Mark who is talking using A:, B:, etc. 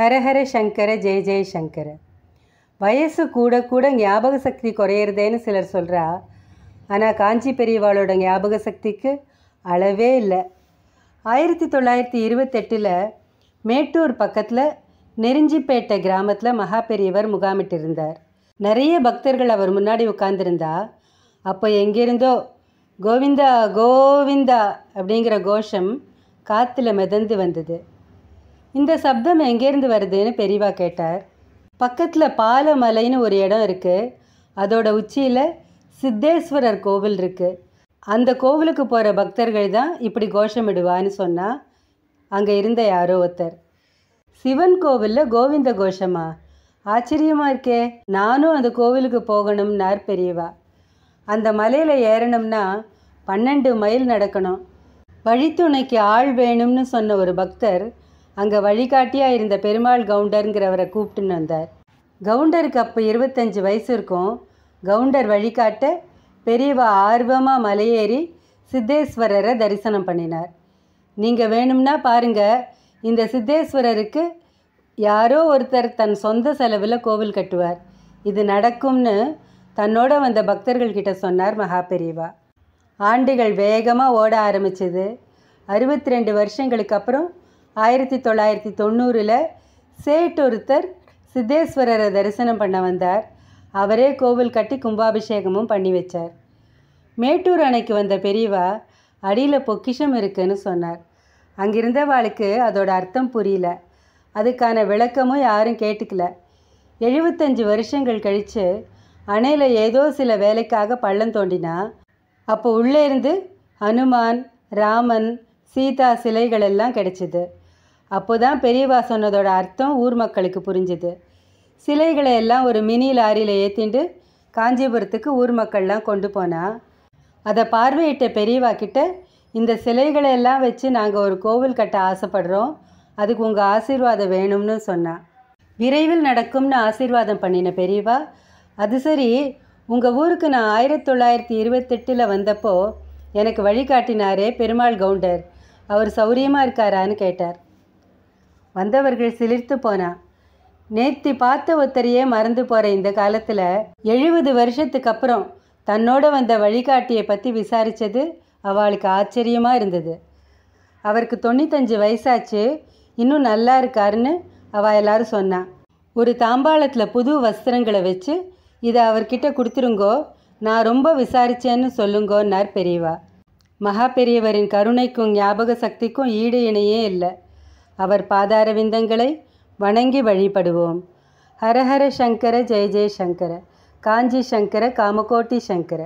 A: ஹரஹர சங்கர ஜெய ஜெய சங்கர வயசு கூட கூட ஞாபக சக்தி குறையிறதேன்னு சிலர் சொல்கிறா ஆனால் காஞ்சி பெரியவாளோட ஞாபக சக்திக்கு அளவே இல்லை ஆயிரத்தி தொள்ளாயிரத்தி இருபத்தெட்டில் மேட்டூர் பக்கத்தில் நெருஞ்சிப்பேட்டை கிராமத்தில் மகா பெரியவர் முகாமிட்டிருந்தார் நிறைய பக்தர்கள் அவர் முன்னாடி உட்கார்ந்துருந்தா அப்போ எங்கேருந்தோ கோவிந்தா கோவிந்தா அப்படிங்கிற கோஷம் காற்றுல மிதந்து வந்தது இந்த சப்தம் எங்கேருந்து வருதுன்னு பெரியவா கேட்டார் பக்கத்தில் பாலமலைன்னு ஒரு இடம் இருக்குது அதோட உச்சியில் சித்தேஸ்வரர் கோவில் இருக்குது அந்த கோவிலுக்கு போகிற பக்தர்கள் தான் இப்படி கோஷமிடுவான்னு சொன்னால் அங்கே இருந்த யாரோ ஒருத்தர் சிவன் கோவிலில் கோவிந்த கோஷமா ஆச்சரியமாக இருக்கே நானும் அந்த கோவிலுக்கு போகணும்னார் பெரியவா அந்த மலையில் ஏறணும்னா பன்னெண்டு மைல் நடக்கணும் வழித்துணைக்கு ஆள் வேணும்னு சொன்ன ஒரு பக்தர் அங்கே வழிகாட்டியாக இருந்த பெருமாள் கவுண்டருங்கிறவரை கூப்பிட்டுன்னு வந்தார் கவுண்டருக்கு அப்போ இருபத்தஞ்சி வயசு இருக்கும் கவுண்டர் வழிகாட்ட பெரியவா ஆர்வமாக மலையேறி சித்தேஸ்வரரை தரிசனம் பண்ணினார் நீங்கள் வேணும்னா பாருங்கள் இந்த சித்தேஸ்வரருக்கு யாரோ ஒருத்தர் தன் சொந்த செலவில் கோவில் கட்டுவார் இது நடக்கும்னு தன்னோட வந்த பக்தர்கள்கிட்ட சொன்னார் மகா பெரியவா ஆண்டுகள் வேகமாக ஓட ஆரம்பிச்சது அறுபத்தி ரெண்டு வருஷங்களுக்கு அப்புறம் ஆயிரத்தி தொள்ளாயிரத்தி தொண்ணூறில் சேட் ஒருத்தர் சித்தேஸ்வரரை தரிசனம் பண்ண வந்தார் அவரே கோவில் கட்டி கும்பாபிஷேகமும் பண்ணி வச்சார் மேட்டூர் அணைக்கு வந்த பெரியவா அடியில் பொக்கிஷம் இருக்குன்னு சொன்னார் அங்கிருந்தவாளுக்கு அதோட அர்த்தம் புரியல அதுக்கான விளக்கமும் யாரும் கேட்டுக்கல எழுபத்தஞ்சு வருஷங்கள் கழித்து அணையில் ஏதோ சில வேலைக்காக பள்ளம் தோண்டினா அப்போ உள்ளே இருந்து ஹனுமான் ராமன் சீதா சிலைகள் எல்லாம் கிடைச்சிது அப்போ தான் பெரியவா சொன்னதோட அர்த்தம் ஊர் மக்களுக்கு புரிஞ்சுது சிலைகளை எல்லாம் ஒரு மினி லாரியில் ஏற்றிண்டு காஞ்சிபுரத்துக்கு ஊர் மக்கள்லாம் கொண்டு போனா அதை பார்வையிட்ட பெரியவா கிட்ட இந்த சிலைகளை எல்லாம் வச்சு நாங்கள் ஒரு கோவில் கட்ட ஆசைப்படுறோம் அதுக்கு உங்கள் ஆசீர்வாதம் வேணும்னு சொன்னான் விரைவில் நடக்கும்னு ஆசீர்வாதம் பண்ணின பெரியவா அது சரி உங்கள் ஊருக்கு நான் ஆயிரத்தி தொள்ளாயிரத்தி இருபத்தெட்டில் வந்தப்போ எனக்கு வழிகாட்டினாரே பெருமாள் கவுண்டர் அவர் சௌரியமாக இருக்காரான்னு கேட்டார் வந்தவர்கள் சிலிர்த்து போனா நேத்தி பார்த்த ஒருத்தரையே மறந்து போகிற இந்த காலத்தில் எழுபது வருஷத்துக்கு அப்புறம் தன்னோட வந்த வழிகாட்டியை பற்றி விசாரித்தது அவளுக்கு ஆச்சரியமாக இருந்தது அவருக்கு தொண்ணூத்தஞ்சு வயசாச்சு இன்னும் நல்லா இருக்காருன்னு அவள் எல்லாரும் சொன்னான் ஒரு தாம்பாளத்தில் புது வஸ்திரங்களை வச்சு இதை அவர்கிட்ட கொடுத்துருங்கோ நான் ரொம்ப விசாரித்தேன்னு சொல்லுங்கோன்னார் பெரியவா மகா பெரியவரின் கருணைக்கும் ஞாபக சக்திக்கும் ஈடு இணையே இல்லை அவர் பாதாரவிந்தங்களை வணங்கி வழிபடுவோம் ஹரஹர சங்கர ஜெய ஜெய சங்கர காஞ்சி சங்கர காமகோட்டி சங்கர